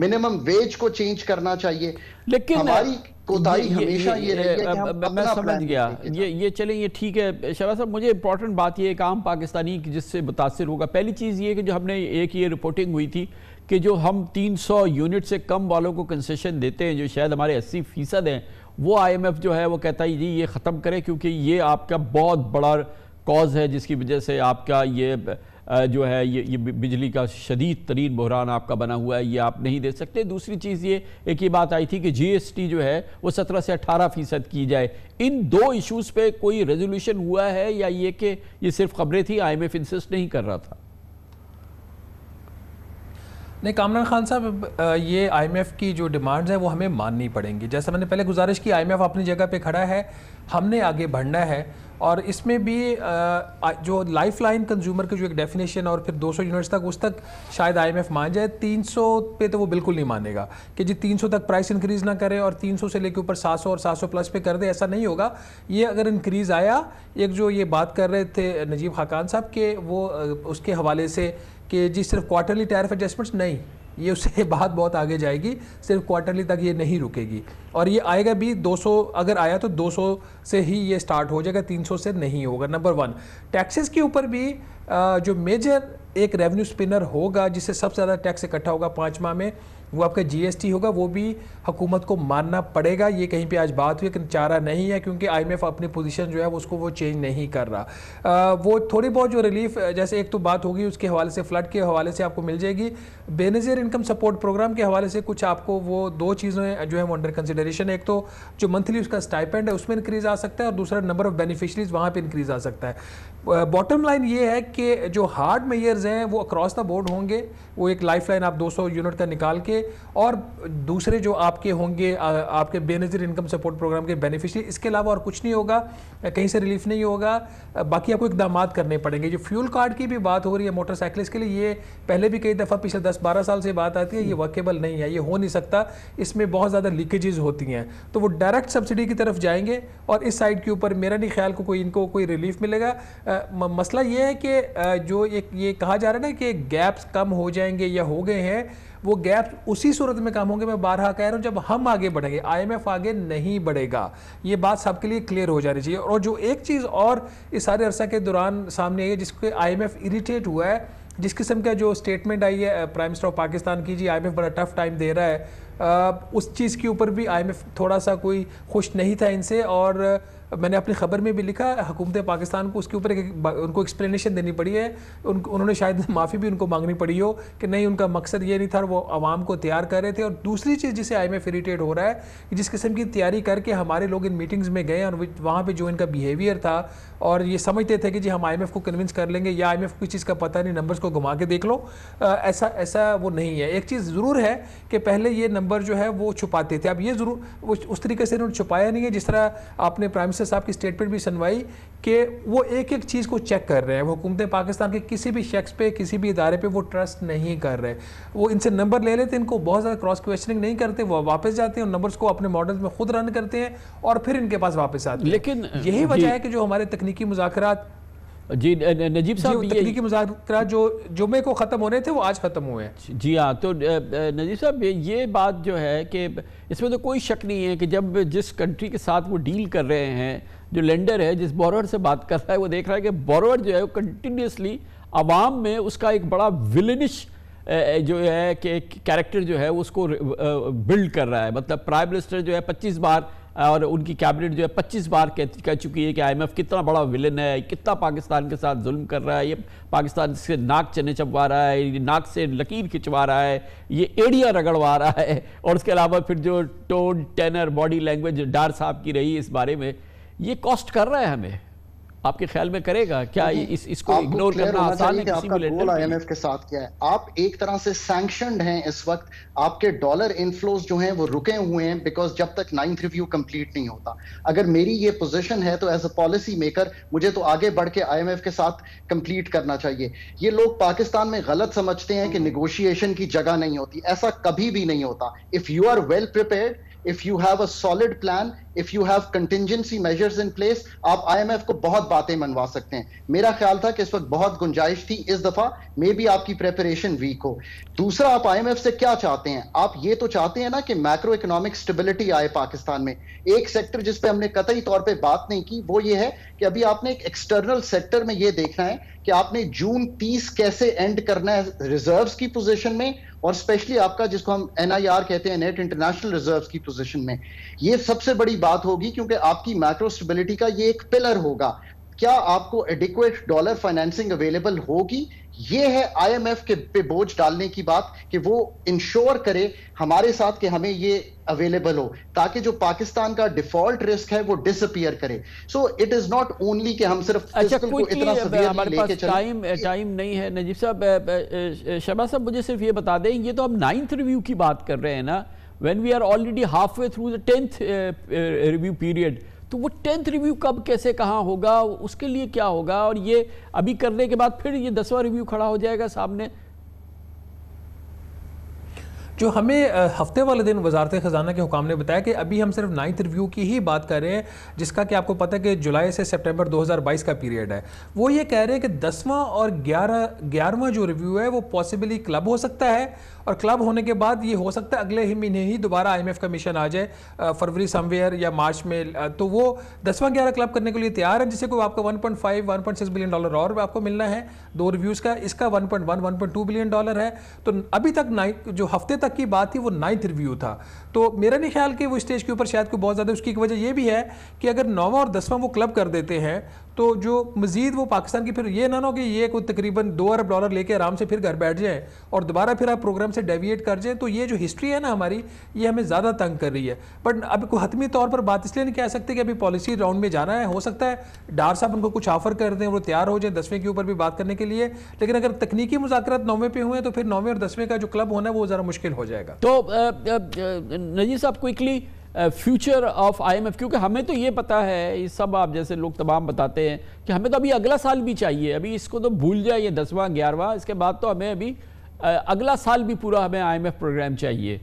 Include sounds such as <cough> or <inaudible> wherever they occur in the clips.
Minimum wage को change करना चाहिए लेकिन हमारी कोताही हमेशा ये, ये, ये, रही है कि मैं समझ गया ये ये चले ये ठीक है शबा साहब मुझे इंपॉर्टेंट बात ये एक आम पाकिस्तानी जिससे मुतासर होगा पहली चीज़ ये कि जो हमने एक ये रिपोर्टिंग हुई थी कि जो हम 300 यूनिट से कम वालों को कंसेशन देते हैं जो शायद हमारे 80 फीसद हैं वो आईएमएफ जो है वो कहता है जी ये ख़त्म करें क्योंकि ये आपका बहुत बड़ा कॉज है जिसकी वजह से आपका ये जो है ये ये बिजली का शदीद तरीन बहरान आपका बना हुआ है ये आप नहीं दे सकते दूसरी चीज़ ये एक ही बात आई थी कि जीएसटी जो है वो सत्रह से अठारह फीसद की जाए इन दो इश्यूज़ पे कोई रेजोल्यूशन हुआ है या ये कि ये सिर्फ खबरें थी एफ इंसिस्ट नहीं कर रहा था नहीं कामरान खान साहब ये आईएमएफ की जो डिमांड्स हैं वो हमें माननी पड़ेंगी जैसा मैंने पहले गुजारिश की आईएमएफ अपनी जगह पे खड़ा है हमने आगे बढ़ना है और इसमें भी जो लाइफ लाइन कंज्यूमर की जो एक डेफिनेशन और फिर 200 यूनिट्स तक उस तक शायद आईएमएफ मान जाए 300 पे तो वो बिल्कुल नहीं मानेगा कि जी 300 तक प्राइस इंक्रीज़ ना करें और 300 से लेकर ऊपर 700 और 700 प्लस पे कर दे ऐसा नहीं होगा ये अगर इंक्रीज़ आया एक जो ये बात कर रहे थे नजीब खाकान साहब के वो उसके हवाले से कि जी सिर्फ क्वार्टरली टैरिफ एडजस्टमेंट्स नहीं ये उससे <laughs> बात बहुत आगे जाएगी सिर्फ क्वार्टरली तक ये नहीं रुकेगी और ये आएगा भी 200 अगर आया तो 200 से ही ये स्टार्ट हो जाएगा 300 से नहीं होगा नंबर वन टैक्सेस के ऊपर भी जो मेजर एक रेवेन्यू स्पिनर होगा जिससे सबसे ज़्यादा टैक्स इकट्ठा होगा पाँच माह में वो आपका जीएसटी होगा वो भी हुकूमत को मानना पड़ेगा ये कहीं पे आज बात हुई लेकिन चारा नहीं है क्योंकि आईएमएफ अपनी पोजीशन जो है उसको वो चेंज नहीं कर रहा आ, वो थोड़ी बहुत जो रिलीफ जैसे एक तो बात होगी उसके हवाले से फ्लड के हवाले से आपको मिल जाएगी बेनजीर इनकम सपोर्ट प्रोग्राम के हवाले से कुछ आपको वो दो चीज़ें जो है वो अंडर कंपेरिजन एक तो जो मंथली उसका स्टाइपेंड है उसमें इंक्रीज आ सकता है और दूसरा नंबर ऑफ बेनिफिशरीज वहाँ पर इंक्रीज आ सकता है बॉटम लाइन ये है कि जो हार्ड मेयर्स हैं वो अक्रॉस द बोर्ड होंगे वो एक लाइफ लाइन आप 200 यूनिट का निकाल के और दूसरे जो आपके होंगे आपके बेनजीर इनकम सपोर्ट प्रोग्राम के बेनिफिशरी इसके अलावा और कुछ नहीं होगा कहीं से रिलीफ नहीं होगा बाकी आपको इकदाम करने पड़ेंगे जो फ्यूल कार्ड की भी बात हो रही है मोटरसाइकिलिस्ट के लिए ये पहले भी कई दफ़ा पिछले दस बारह साल से बात आती है ये वर्केबल नहीं है ये हो नहीं सकता इसमें बहुत ज़्यादा लीकेजेज होती हैं तो वो डायरेक्ट सब्सिडी की तरफ जाएंगे और इस साइड के ऊपर मेरा नहीं ख्याल को कोई इनको कोई रिलीफ मिलेगा मसला ये है कि जो एक ये कहा जा रहा है ना कि गैप्स कम हो जाएंगे या हो गए हैं वो गैप उसी सूरत में कम होंगे मैं बारहा कह रहा हूँ जब हम आगे बढ़ेंगे आईएमएफ आगे नहीं बढ़ेगा ये बात सबके लिए क्लियर हो जानी चाहिए और जो एक चीज़ और इस सारे अरसा के दौरान सामने आई है जिसके आईएमएफ इरिटेट हुआ है जिस किस्म का जो स्टेटमेंट आई है प्राइम मिनिस्टर ऑफ पाकिस्तान की जी आई बड़ा टफ टाइम दे रहा है उस चीज़ के ऊपर भी आई थोड़ा सा कोई खुश नहीं था इनसे और मैंने अपनी खबर में भी लिखा हुकूमत पाकिस्तान को उसके ऊपर एक, उनको एक्सप्लेनेशन देनी पड़ी है उन उन्होंने शायद <laughs> माफ़ी भी उनको मांगनी पड़ी हो कि नहीं उनका मकसद ये नहीं था वो आवाम को तैयार कर रहे थे और दूसरी चीज़ जिसे आई एम इरीटेट हो रहा है कि जिस किस्म की तैयारी करके हमारे लोग इन मीटिंग्स में गए और वहाँ पर जो इनका बिहेवियर था और ये समझते थे कि जी हम आई को कन्विंस कर लेंगे या आई को किस चीज़ का पता नहीं नंबर्स को घुमा के देख लो ऐसा ऐसा वो नहीं है एक चीज़ ज़रूर है कि पहले ये नंबर अकबर जो है वो छुपाते थे अब ये ज़रूर उस तरीके से इन्होंने छुपाया नहीं है जिस तरह आपने प्राइम मिनिस्टर साहब की स्टेटमेंट भी सुनवाई कि वो एक एक चीज़ को चेक कर रहे हैं वो हुकूमतें पाकिस्तान के किसी भी शख्स पे किसी भी इदारे पे वो ट्रस्ट नहीं कर रहे वो इनसे नंबर ले लेते इनको बहुत ज़्यादा क्रॉस क्वेश्चनिंग नहीं करते वो वापस जाते हैं और नंबर्स को अपने मॉडल्स में खुद रन करते हैं और फिर इनके पास वापस आते हैं लेकिन यही वजह है कि जो हमारे तकनीकी मुजाकर जी नजीब साहब तकनीकी मुजाकरा जो जुमे को ख़त्म होने थे वो आज ख़त्म हुए हैं जी हाँ तो नजीब साहब ये बात जो है कि इसमें तो कोई शक नहीं है कि जब जिस कंट्री के साथ वो डील कर रहे हैं जो लेंडर है जिस बोरोवर से बात कर रहा है वो देख रहा है कि बोरोवर जो है वो कंटिन्यूसली आवाम में उसका एक बड़ा विलनिश जो है कि कैरेक्टर जो है उसको बिल्ड कर रहा है मतलब प्राइम मिनिस्टर जो है पच्चीस बार और उनकी कैबिनेट जो है पच्चीस बार कह कह चुकी है कि एफ कितना बड़ा विलन है कितना पाकिस्तान के साथ जुल्म कर रहा है ये पाकिस्तान से नाक चने चपवा रहा है नाक से लकीर खिंचवा रहा है ये एड़िया रगड़वा रहा है और उसके अलावा फिर जो tone tenor body language Dar साहब की रही इस बारे में ये कॉस्ट कर रहा है हमें आपके ख्याल में करेगा क्या इस इसको इग्नोर करना आसान है किसी गोल आईएमएफ के साथ क्या है आप एक तरह से सैंक्शनड हैं इस वक्त आपके डॉलर इनफ्लोज जो हैं वो रुके हुए हैं बिकॉज जब तक नाइन्थ रिव्यू कंप्लीट नहीं होता अगर मेरी ये पोजीशन है तो एज अ पॉलिसी मेकर मुझे तो आगे बढ़ के आई के साथ कंप्लीट करना चाहिए ये लोग पाकिस्तान में गलत समझते हैं कि निगोशिएशन हम्म। की जगह नहीं होती ऐसा कभी भी नहीं होता if you are well prepare if you have a solid plan if you have contingency measures in place आप आईएमएफ को बहुत बातें मनवा सकते हैं मेरा ख्याल था कि इस वक्त बहुत गुंजाइश थी इस दफा मे बी आपकी प्रेपरेशन वीक हो दूसरा आप आईएमएफ से क्या चाहते हैं आप ये तो चाहते हैं ना कि मैक्रो इकोनॉमिक स्टेबिलिटी आए पाकिस्तान में एक सेक्टर जिस पे हमने कतई तौर पर बात नहीं की वो ये है कि अभी आपने एक एक्सटर्नल सेक्टर में ये देखना है कि आपने जून तीस कैसे एंड करना है रिजर्व की पोजिशन में और स्पेशली आपका जिसको हम एन कहते हैं नेट इंटरनेशनल रिजर्व की पोजिशन में ये सबसे बड़ी बात होगी क्योंकि आपकी मैक्रो स्टेबिलिटी का ये एक पिलर होगा क्या आपको एडिक्वेट डॉलर फाइनेंसिंग अवेलेबल होगी ये है आईएमएफ के पे बोझ डालने की बात कि वो इंश्योर करे हमारे साथ कि हमें ये अवेलेबल हो ताकि जो पाकिस्तान का डिफॉल्ट रिस्क है वो डिसअपियर करे so it is not only कि हम सिर्फ अच्छा, को इतना हमारे पास टाइम टाइम नहीं है नजीब साहब शबा साहब मुझे सिर्फ ये बता दें ये तो हम नाइन्थ रिव्यू की बात कर रहे हैं ना when we are already half way through the tenth review period तो वो टेंथ रिव्यू कब कैसे कहाँ होगा उसके लिए क्या होगा और ये अभी करने के बाद फिर ये दसवां रिव्यू खड़ा हो जाएगा सामने जो हमें हफ्ते वाले दिन वजारत ख़जाना के हुकाम ने बताया कि अभी हम सिर्फ नाइन्थ रिव्यू की ही बात कर रहे हैं जिसका कि आपको पता है कि जुलाई से सितंबर 2022 का पीरियड है वो ये कह रहे हैं कि दसवां और ग्यारह ग्यारहवा जो रिव्यू है वो पॉसिबली क्लब हो सकता है और क्लब होने के बाद ये हो सकता है अगले ही महीने ही दोबारा आई मिशन आ जाए फरवरी समवेयर या मार्च में तो वो दसवां ग्यारह क्लब करने के लिए तैयार है जिससे कोई आपका 1.5 1.6 बिलियन डॉलर और आपको मिलना है दो रिव्यूज़ का इसका वन पॉइंट बिलियन डॉलर है तो अभी तक नाइन्थ जो हफ्ते तक की बात थी वो नाइन्थ रिव्यू था तो मेरा नहीं ख्याल कि वो स्टेज के ऊपर शायद कोई बहुत ज़्यादा उसकी एक वजह यह भी है कि अगर नौवा और दसवां वो क्लब कर देते हैं तो जो मजीद वो पाकिस्तान की फिर ये ना हो कि ये कोई तकरीबन दो अरब डॉलर लेके आराम से फिर घर बैठ जाएँ और दोबारा फिर आप प्रोग्राम से डेविएट कर जाएँ तो ये जो हिस्ट्री है ना हमारी ये हमें ज़्यादा तंग कर रही है बट अब कोई हतमी तौर पर बात इसलिए नहीं कह सकते कि अभी पॉलिसी राउंड में जाना है हो सकता है डार साहब उनको कुछ ऑफर कर दें वो तैयार हो जाए दसवें के ऊपर भी बात करने के लिए लेकिन अगर तकनीकी मुजाकर नौवें पर हुए तो फिर नौवें और दसवें का जो क्लब होना है वो ज़रा मुश्किल हो जाएगा तो नजीर साहब क्विकली फ्यूचर ऑफ आईएमएफ क्योंकि हमें तो ये पता है ये सब आप जैसे लोग तमाम बताते हैं कि हमें तो अभी अगला साल भी चाहिए अभी इसको तो भूल जाइए दसवां ग्यारहवा इसके बाद तो हमें अभी अगला साल भी पूरा हमें आईएमएफ प्रोग्राम चाहिए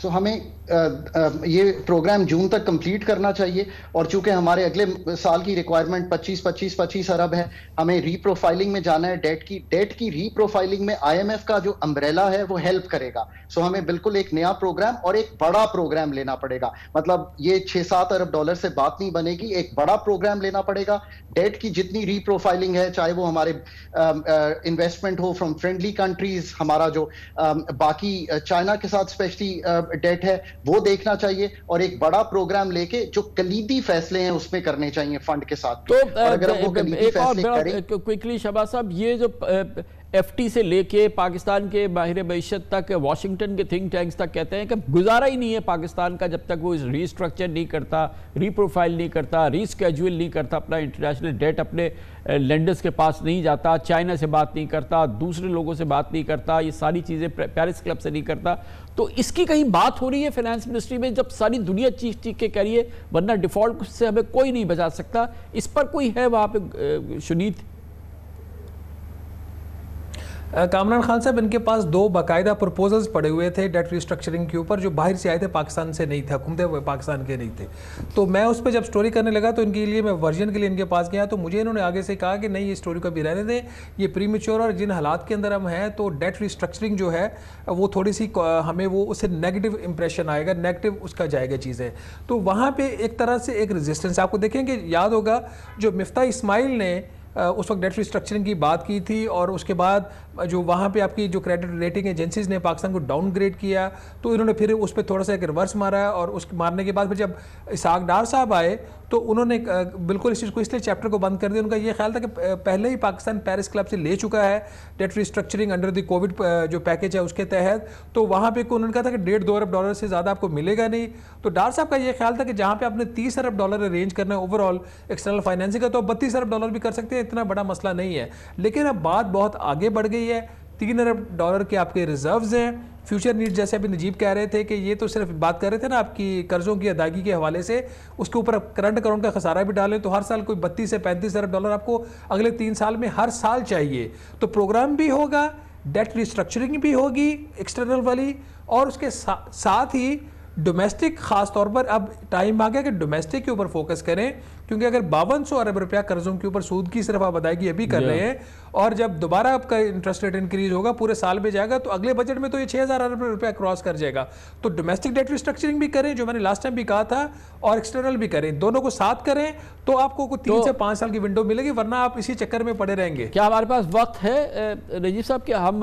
सो so, हमें आ, आ, ये प्रोग्राम जून तक कंप्लीट करना चाहिए और चूंकि हमारे अगले साल की रिक्वायरमेंट 25 25 25 अरब है हमें रीप्रोफाइलिंग में जाना है डेट की डेट की रीप्रोफाइलिंग में आईएमएफ का जो अम्ब्रेला है वो हेल्प करेगा सो so, हमें बिल्कुल एक नया प्रोग्राम और एक बड़ा प्रोग्राम लेना पड़ेगा मतलब ये छः सात अरब डॉलर से बात नहीं बनेगी एक बड़ा प्रोग्राम लेना पड़ेगा डेट की जितनी रीप्रोफाइलिंग है चाहे वो हमारे इन्वेस्टमेंट हो फ्रॉम फ्रेंडली कंट्रीज हमारा जो बाकी चाइना के साथ स्पेशली डेट है वो देखना चाहिए और एक बड़ा प्रोग्राम लेके जो कलीदी फैसले हैं उसमें करने चाहिए फंड के साथ तो अगर वो कलीदी फैसले करें क्विकली शबा साहब ये जो एफटी से लेके पाकिस्तान के बाहर मीशत तक वाशिंगटन के थिंक टैंक्स तक कहते हैं कि गुजारा ही नहीं है पाकिस्तान का जब तक वो रीस्ट्रक्चर नहीं करता रीप्रोफाइल नहीं करता रीस्केजूल नहीं करता अपना इंटरनेशनल डेट अपने लेंडर्स के पास नहीं जाता चाइना से बात नहीं करता दूसरे लोगों से बात नहीं करता ये सारी चीज़ें पैरिस क्लब से नहीं करता तो इसकी कहीं बात हो रही है फाइनेंस मिनिस्ट्री में जब सारी दुनिया चीख चीख के कह रही है वरना डिफ़ॉल्ट से हमें कोई नहीं बचा सकता इस पर कोई है वहाँ पर शुनीत कामरान खान साहब इनके पास दो बाकायदा प्रपोजल्स पड़े हुए थे डेट रिस्ट्रक्चरिंग के ऊपर जो बाहर से आए थे पाकिस्तान से नहीं थे हुकूमत हुए पाकिस्तान के नहीं थे तो मैं उस पर जब स्टोरी करने लगा तो इनके लिए मैं वर्जन के लिए इनके पास गया तो मुझे इन्होंने आगे से कहा कि नहीं ये स्टोरी को अभी रहने दें ये प्रीमेच्योर और जिन हालात के अंदर हम हैं तो डेट रिस्ट्रक्चरिंग जो है वो थोड़ी सी हमें वो उससे नेगेटिव इंप्रेशन आएगा नेगेटिव उसका जाएगा चीज़ें तो वहाँ पर एक तरह से एक रजिस्टेंस आपको देखेंगे याद होगा जो मिफ्ता इस्माइल ने उस वक्त डेट रिस्ट्रक्चरिंग की बात की थी और उसके बाद जो वहाँ पे आपकी जो क्रेडिट रेटिंग एजेंसीज ने पाकिस्तान को डाउनग्रेड किया तो इन्होंने फिर उस पर थोड़ा सा एक रिवर्स मारा और उस मारने के बाद फिर जब इसाक डार साहब आए तो उन्होंने बिल्कुल इस चीज़ को इसलिए चैप्टर को बंद कर दिया उनका ये ख्याल था कि पहले ही पाकिस्तान पेरिस क्लब से ले चुका है debt restructuring under the covid जो पैकेज है उसके तहत तो वहाँ पर उन्होंने कहा था कि डेढ़ दो अरब डॉलर से ज़्यादा आपको मिलेगा नहीं तो डार साहब का ये ख्याल था कि जहाँ पर आपने तीस अरब डॉलर अरेंज करना है ओवरऑल एक्सटर्नल फाइनेंसिंग का तो आप बत्तीस अरब डॉलर भी कर सकते हैं इतना बड़ा मसला नहीं है लेकिन अब बात बहुत आगे बढ़ गई रही है तीन अरब डॉलर के आपके रिजर्व्स हैं फ्यूचर नीड जैसे अभी नजीब कह रहे थे कि ये तो सिर्फ बात कर रहे थे ना आपकी कर्जों की अदायगी के हवाले से उसके ऊपर आप करंट अकाउंट का खसारा भी डालें तो हर साल कोई बत्तीस से पैंतीस अरब डॉलर आपको अगले तीन साल में हर साल चाहिए तो प्रोग्राम भी होगा डेट रिस्ट्रक्चरिंग भी होगी एक्सटर्नल वाली और उसके सा, साथ ही डोमेस्टिक खास तौर पर अब टाइम आ गया कि डोमेस्टिक के ऊपर फोकस करें क्योंकि अगर बावन सौ अरब रुपया कर्जों के ऊपर सूद की सिर्फ आप अदायगी अभी कर रहे हैं और जब दोबारा आपका इंटरेस्ट रेट इंक्रीज होगा पूरे साल में जाएगा तो अगले बजट में तो ये छह हज़ार अरब रुपया क्रॉस कर जाएगा तो डोमेस्टिक डेट रिस्ट्रक्चरिंग भी करें जो मैंने लास्ट टाइम भी कहा था और एक्सटर्नल भी करें दोनों को साथ करें तो आपको कुछ तीन तो से पांच साल की विंडो मिलेगी वरना आप इसी चक्कर में पड़े रहेंगे क्या हमारे पास वक्त है रजीब साहब क्या हम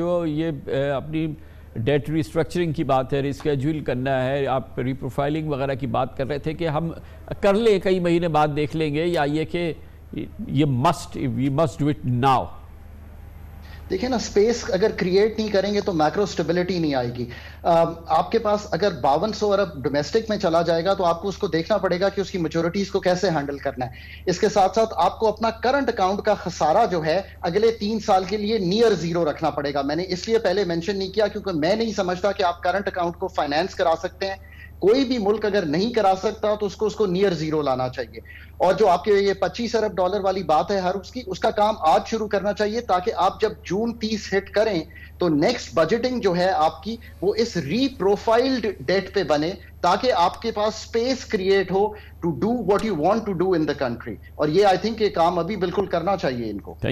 जो ये अपनी डेट रिस्ट्रक्चरिंग की बात है रिस्केजूल करना है आप रिप्रोफाइलिंग वगैरह की बात कर रहे थे कि हम कर लें कई महीने बाद देख लेंगे या ये कि ये must we must do it now देखिए ना स्पेस अगर क्रिएट नहीं करेंगे तो मैक्रो स्टेबिलिटी नहीं आएगी आपके पास अगर बावन सौ अरब डोमेस्टिक में चला जाएगा तो आपको उसको देखना पड़ेगा कि उसकी मेचोरिटीज को कैसे हैंडल करना है इसके साथ साथ आपको अपना करंट अकाउंट का खसारा जो है अगले तीन साल के लिए नियर जीरो रखना पड़ेगा मैंने इसलिए पहले मैंशन नहीं किया क्योंकि मैं नहीं समझता कि आप करंट अकाउंट को फाइनेंस करा सकते हैं कोई भी मुल्क अगर नहीं करा सकता तो उसको उसको नियर जीरो लाना चाहिए और जो आपके ये पच्चीस अरब डॉलर वाली बात है हर उसकी उसका काम आज शुरू करना चाहिए ताकि आप जब जून तीस हिट करें तो नेक्स्ट बजटिंग जो है आपकी वो इस रीप्रोफाइल्ड डेट पे बने ताकि आपके पास स्पेस क्रिएट हो to do what you want to do in the country और ये आई थिंक ये काम अभी बिल्कुल करना चाहिए इनको